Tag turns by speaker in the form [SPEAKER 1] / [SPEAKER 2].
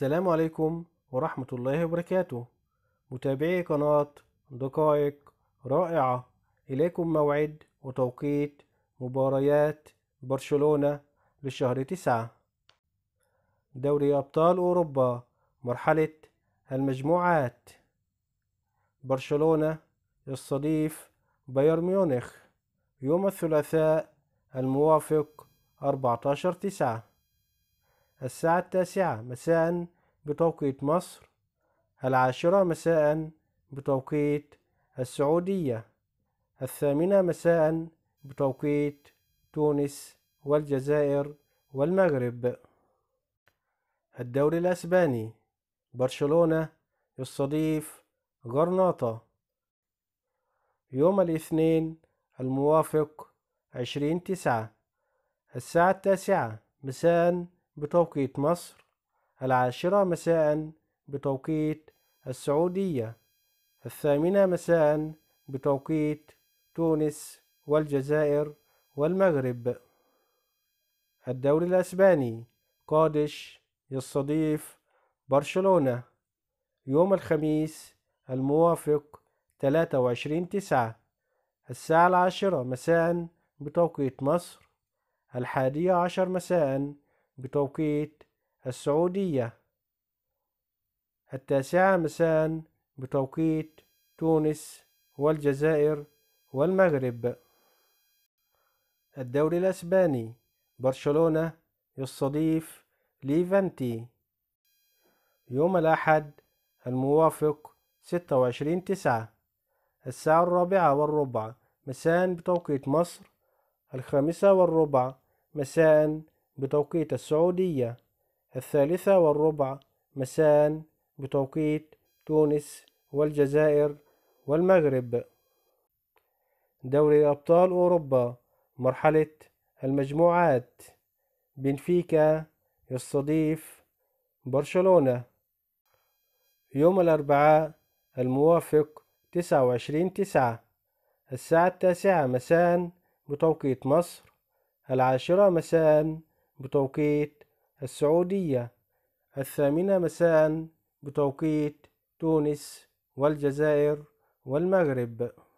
[SPEAKER 1] السلام عليكم ورحمة الله وبركاته متابعي قناة دقائق رائعة إليكم موعد وتوقيت مباريات برشلونة لشهر تسعة دوري أبطال أوروبا مرحلة المجموعات برشلونة يستضيف بايرن ميونخ يوم الثلاثاء الموافق 14 تسعة الساعة التاسعة مساء بتوقيت مصر العاشرة مساء بتوقيت السعودية الثامنة مساء بتوقيت تونس والجزائر والمغرب الدوري الأسباني برشلونة يستضيف غرناطة يوم الاثنين الموافق عشرين تسعة الساعة التاسعة مساء بتوقيت مصر العاشرة مساء بتوقيت السعودية الثامنة مساء بتوقيت تونس والجزائر والمغرب الدوري الأسباني قادش يستضيف برشلونة يوم الخميس الموافق 23 تسعة الساعة العاشرة مساء بتوقيت مصر الحادية عشر مساء بتوقيت السعودية التاسعة مساء بتوقيت تونس والجزائر والمغرب الدوري الأسباني برشلونة يستضيف ليفانتي يوم الأحد الموافق ستة وعشرين تسعة الساعة الرابعة والربع مساء بتوقيت مصر الخامسة والربع مساء بتوقيت السعودية الثالثة والربع مساء بتوقيت تونس والجزائر والمغرب دوري أبطال أوروبا مرحلة المجموعات بنفيكا يستضيف برشلونة يوم الأربعاء الموافق 29 تسعة الساعة التاسعة مساء بتوقيت مصر العاشرة مساء بتوقيت السعودية الثامنة مساء بتوقيت تونس والجزائر والمغرب